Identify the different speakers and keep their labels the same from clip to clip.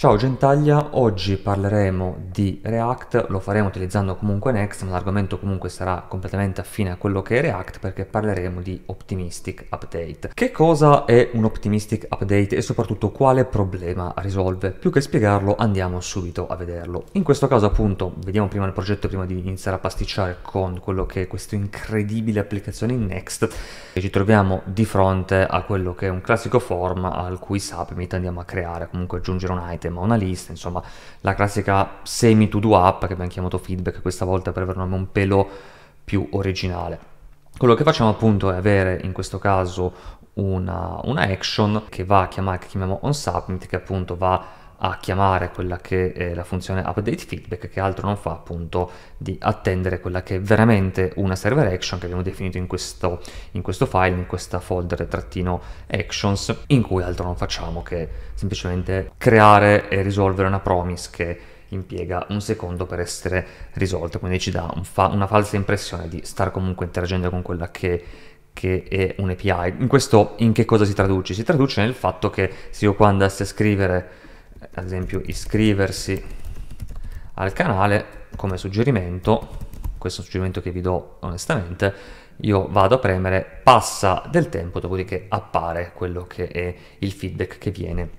Speaker 1: Ciao Gentaglia, oggi parleremo di React, lo faremo utilizzando comunque Next, ma l'argomento comunque sarà completamente affine a quello che è React perché parleremo di Optimistic Update. Che cosa è un Optimistic Update e soprattutto quale problema risolve? Più che spiegarlo andiamo subito a vederlo. In questo caso appunto vediamo prima il progetto prima di iniziare a pasticciare con quello che è questa incredibile applicazione in Next e ci troviamo di fronte a quello che è un classico form al cui submit andiamo a creare, comunque aggiungere un item sicuramente, ma una lista, insomma, la classica semi to do app che abbiamo chiamato feedback questa volta per avere un nome un pelo più originale. Quello che facciamo appunto è avere in questo caso una, una action che va a chiamare, che chiamiamo on submit, che appunto va a a chiamare quella che è la funzione update feedback che altro non fa appunto di attendere quella che è veramente una server action che abbiamo definito in questo, in questo file, in questa folder trattino actions in cui altro non facciamo che semplicemente creare e risolvere una promise che impiega un secondo per essere risolta quindi ci dà un fa una falsa impressione di star comunque interagendo con quella che che è un API. In questo in che cosa si traduce? Si traduce nel fatto che se io qua andassi a scrivere ad esempio iscriversi al canale come suggerimento, questo suggerimento che vi do onestamente, io vado a premere passa del tempo, dopodiché appare quello che è il feedback che viene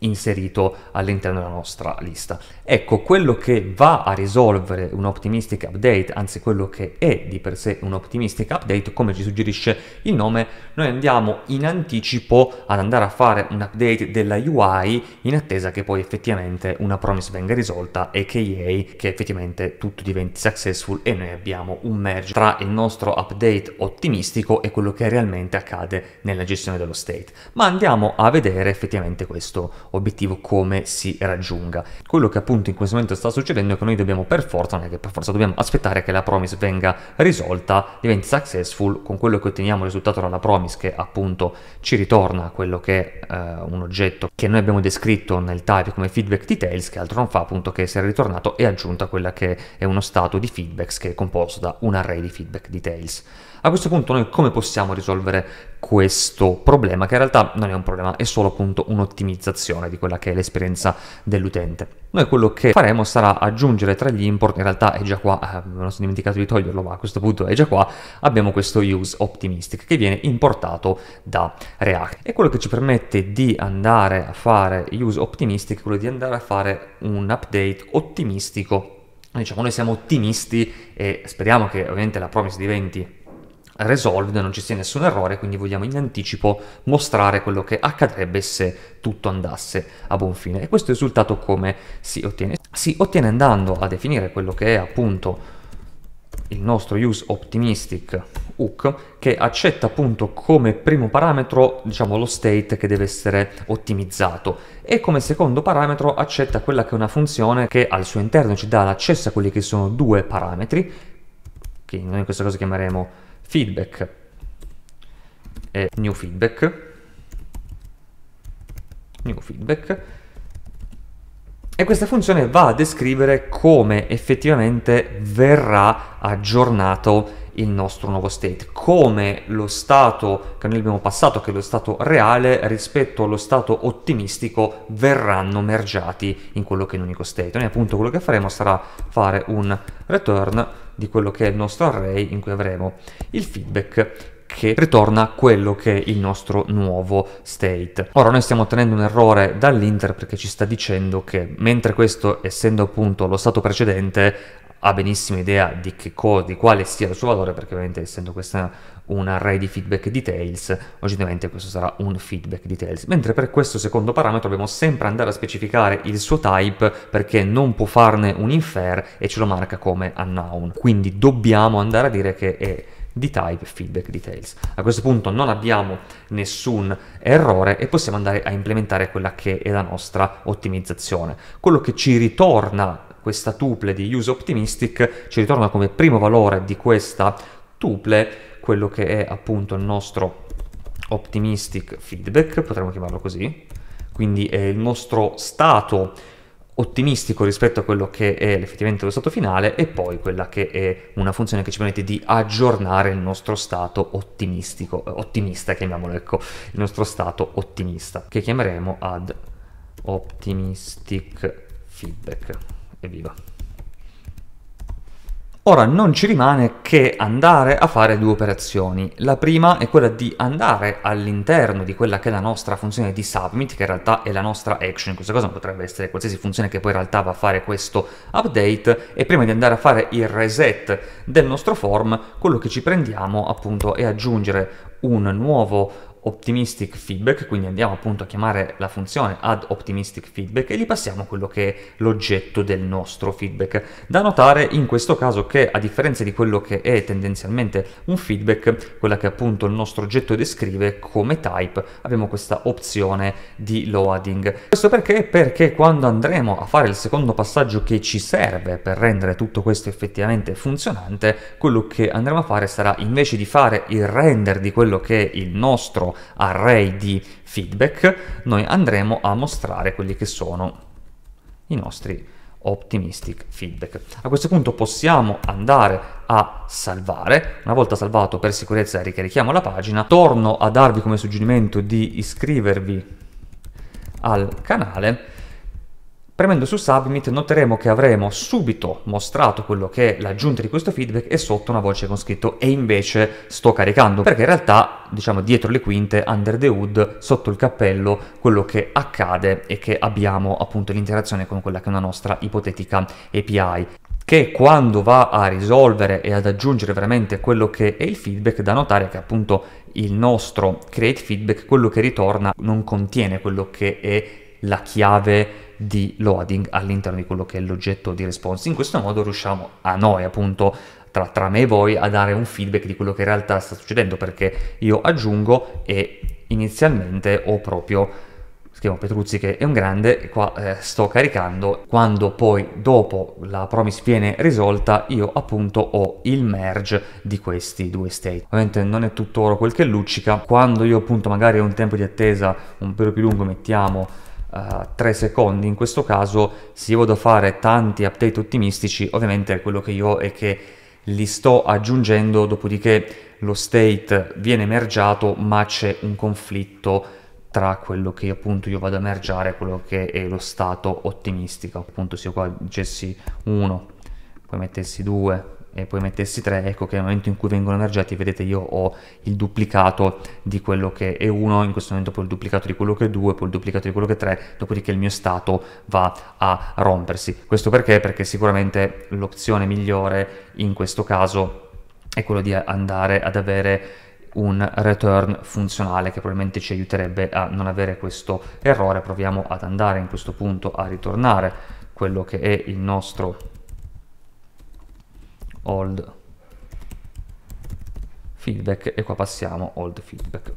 Speaker 1: inserito all'interno della nostra lista. Ecco, quello che va a risolvere un optimistic update, anzi quello che è di per sé un optimistic update, come ci suggerisce il nome, noi andiamo in anticipo ad andare a fare un update della UI in attesa che poi effettivamente una promise venga risolta e che EA che effettivamente tutto diventi successful e noi abbiamo un merge tra il nostro update ottimistico e quello che realmente accade nella gestione dello state. Ma andiamo a vedere effettivamente questo obiettivo come si raggiunga. Quello che appunto in questo momento sta succedendo è che noi dobbiamo per forza, non è che per forza dobbiamo aspettare che la promise venga risolta, diventi successful, con quello che otteniamo risultato dalla promise che appunto ci ritorna quello che è eh, un oggetto che noi abbiamo descritto nel type come feedback details, che altro non fa appunto che essere ritornato e aggiunta quella che è uno stato di feedbacks che è composto da un array di feedback details. A questo punto noi come possiamo risolvere questo problema, che in realtà non è un problema, è solo appunto un'ottimizzazione di quella che è l'esperienza dell'utente. Noi quello che faremo sarà aggiungere tra gli import, in realtà è già qua, eh, me lo sono dimenticato di toglierlo, ma a questo punto è già qua, abbiamo questo use optimistic che viene importato da React. E quello che ci permette di andare a fare use optimistic è quello di andare a fare un update ottimistico. Diciamo, noi siamo ottimisti e speriamo che ovviamente la promise diventi resolved, non ci sia nessun errore, quindi vogliamo in anticipo mostrare quello che accadrebbe se tutto andasse a buon fine. E questo risultato come si ottiene? Si ottiene andando a definire quello che è appunto il nostro use optimistic hook che accetta appunto come primo parametro diciamo lo state che deve essere ottimizzato e come secondo parametro accetta quella che è una funzione che al suo interno ci dà l'accesso a quelli che sono due parametri che noi in questo caso chiameremo feedback e new feedback new feedback e questa funzione va a descrivere come effettivamente verrà aggiornato il nostro nuovo state, come lo stato che noi abbiamo passato, che è lo stato reale, rispetto allo stato ottimistico, verranno mergiati in quello che è un unico state. Noi appunto quello che faremo sarà fare un return di quello che è il nostro array in cui avremo il feedback che ritorna quello che è il nostro nuovo state. Ora noi stiamo ottenendo un errore dall'inter perché ci sta dicendo che mentre questo essendo appunto lo stato precedente ha benissimo idea di, che co- di quale sia il suo valore, perché ovviamente essendo questa un array di feedback details, oggettivamente questo sarà un feedback details. Mentre per questo secondo parametro dobbiamo sempre andare a specificare il suo type perché non può farne un infer e ce lo marca come unknown. Quindi dobbiamo andare a dire che è di type feedback details. A questo punto non abbiamo nessun errore e possiamo andare a implementare quella che è la nostra ottimizzazione. Quello che ci ritorna questa tuple di Use Optimistic, ci ritorna come primo valore di questa tuple quello che è appunto il nostro optimistic feedback, potremmo chiamarlo così, quindi è il nostro stato ottimistico rispetto a quello che è effettivamente lo stato finale e poi quella che è una funzione che ci permette di aggiornare il nostro stato ottimistico, ottimista chiamiamolo ecco, il nostro stato ottimista che chiameremo ad optimistic feedback evviva. Ora non ci rimane che andare a fare due operazioni. La prima è quella di andare all'interno di quella che è la nostra funzione di submit, che in realtà è la nostra action, questa cosa potrebbe essere qualsiasi funzione che poi in realtà va a fare questo update, e prima di andare a fare il reset del nostro form, quello che ci prendiamo appunto è aggiungere un nuovo optimistic feedback, quindi andiamo appunto a chiamare la funzione add optimistic feedback e gli passiamo quello che è l'oggetto del nostro feedback. Da notare in questo caso che a differenza di quello che è tendenzialmente un feedback, quella che appunto il nostro oggetto descrive come type, abbiamo questa opzione di loading. Questo perché? Perché quando andremo a fare il secondo passaggio che ci serve per rendere tutto questo effettivamente funzionante, quello che andremo a fare sarà invece di fare il render di quello che è il nostro array di feedback, noi andremo a mostrare quelli che sono i nostri optimistic feedback. A questo punto possiamo andare a salvare, una volta salvato per sicurezza ricarichiamo la pagina, torno a darvi come suggerimento di iscrivervi al canale Premendo su Submit noteremo che avremo subito mostrato quello che è l'aggiunta di questo feedback e sotto una voce con scritto e invece sto caricando, perché in realtà diciamo dietro le quinte, under the hood, sotto il cappello, quello che accade è che abbiamo appunto l'interazione con quella che è una nostra ipotetica API che quando va a risolvere e ad aggiungere veramente quello che è il feedback, da notare che appunto il nostro create feedback, quello che ritorna, non contiene quello che è la chiave di loading all'interno di quello che è l'oggetto di response. In questo modo riusciamo a noi appunto tra, tra, me e voi a dare un feedback di quello che in realtà sta succedendo perché io aggiungo e inizialmente ho proprio scrivo Petruzzi che è un grande e qua eh, sto caricando quando poi dopo la promise viene risolta io appunto ho il merge di questi due state ovviamente non è tutto oro quel che luccica quando io appunto magari ho un tempo di attesa un po' più lungo mettiamo uh, eh, 3 secondi. In questo caso, se io vado a fare tanti update ottimistici, ovviamente quello che io ho è che li sto aggiungendo, dopodiché lo state viene mergiato, ma c'è un conflitto tra quello che appunto io vado a mergiare e quello che è lo stato ottimistico. Appunto se io qua dicessi 1, poi mettessi 2, e poi mettessi 3, ecco che nel momento in cui vengono mergiati, vedete io ho il duplicato di quello che è 1, in questo momento poi il duplicato di quello che è 2, poi il duplicato di quello che è 3, dopodiché il mio stato va a rompersi. Questo perché? Perché sicuramente l'opzione migliore in questo caso è quello di andare ad avere un return funzionale che probabilmente ci aiuterebbe a non avere questo errore. Proviamo ad andare in questo punto a ritornare quello che è il nostro old feedback e qua passiamo old feedback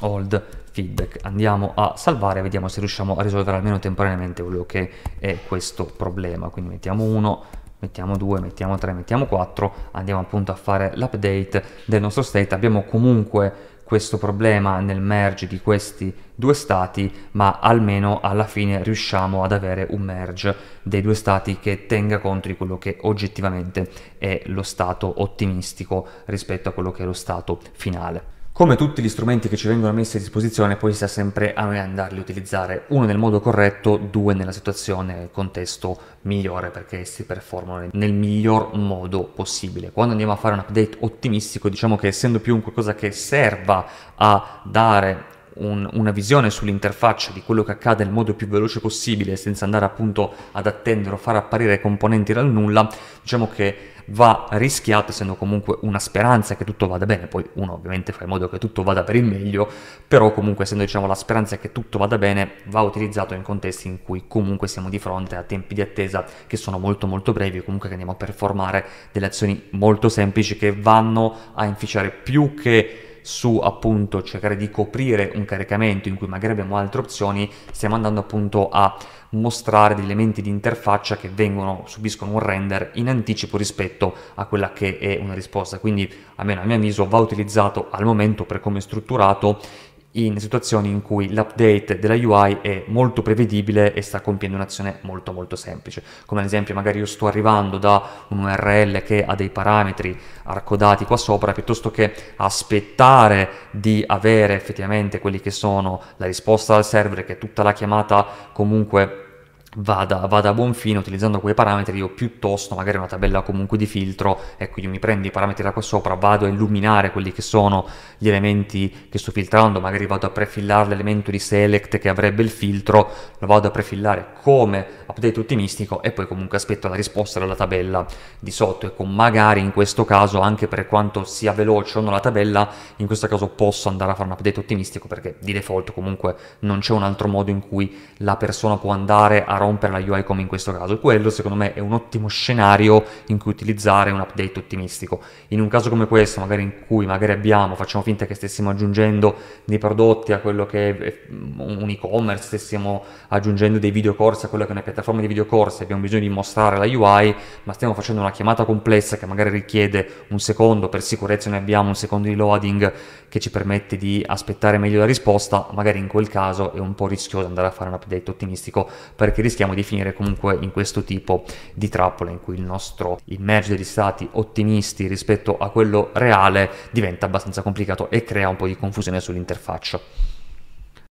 Speaker 1: old feedback andiamo a salvare vediamo se riusciamo a risolvere almeno temporaneamente quello che è questo problema quindi mettiamo 1 mettiamo 2 mettiamo 3 mettiamo 4 andiamo appunto a fare l'update del nostro state abbiamo comunque questo problema nel merge di questi due stati, ma almeno alla fine riusciamo ad avere un merge dei due stati che tenga conto di quello che oggettivamente è lo stato ottimistico rispetto a quello che è lo stato finale. Come tutti gli strumenti che ci vengono messi a disposizione, poi sta sempre a noi andarli a utilizzare, uno nel modo corretto, due nella situazione, nel contesto migliore, perché si performano nel miglior modo possibile. Quando andiamo a fare un update ottimistico, diciamo che essendo più un qualcosa che serva a dare un, una visione sull'interfaccia di quello che accade nel modo più veloce possibile, senza andare appunto ad attendere o far apparire componenti dal nulla, diciamo che va rischiato, essendo comunque una speranza che tutto vada bene, poi uno ovviamente fa in modo che tutto vada per il meglio, però comunque essendo diciamo la speranza che tutto vada bene, va utilizzato in contesti in cui comunque siamo di fronte a tempi di attesa che sono molto molto brevi, comunque che andiamo a performare delle azioni molto semplici che vanno a inficiare più che su appunto cercare di coprire un caricamento in cui magari abbiamo altre opzioni, stiamo andando appunto a mostrare degli elementi di interfaccia che vengono, subiscono un render in anticipo rispetto a quella che è una risposta. Quindi almeno a mio avviso va utilizzato al momento per come è strutturato in situazioni in cui l'update della UI è molto prevedibile e sta compiendo un'azione molto molto semplice, come ad esempio magari io sto arrivando da un URL che ha dei parametri arcodati qua sopra, piuttosto che aspettare di avere effettivamente quelli che sono la risposta dal server, che è tutta la chiamata comunque vada, vada a buon fine utilizzando quei parametri o piuttosto magari una tabella comunque di filtro ecco io mi prendo i parametri da qua sopra, vado a illuminare quelli che sono gli elementi che sto filtrando, magari vado a prefillare l'elemento di select che avrebbe il filtro, lo vado a prefillare come update ottimistico e poi comunque aspetto la risposta dalla tabella di sotto. Ecco, magari in questo caso anche per quanto sia veloce o no la tabella, in questo caso posso andare a fare un update ottimistico perché di default comunque non c'è un altro modo in cui la persona può andare a rompere rompere la UI come in questo caso. Quello secondo me è un ottimo scenario in cui utilizzare un update ottimistico. In un caso come questo, magari in cui magari abbiamo, facciamo finta che stessimo aggiungendo dei prodotti a quello che è un e-commerce, stessimo aggiungendo dei videocorsi a quello che è una piattaforma di videocorsi, abbiamo bisogno di mostrare la UI, ma stiamo facendo una chiamata complessa che magari richiede un secondo, per sicurezza noi abbiamo un secondo di loading che ci permette di aspettare meglio la risposta, magari in quel caso è un po' rischioso andare a fare un update ottimistico perché rischiamo rischiamo di finire comunque in questo tipo di trappola in cui il nostro il merge degli stati ottimisti rispetto a quello reale diventa abbastanza complicato e crea un po' di confusione sull'interfaccia.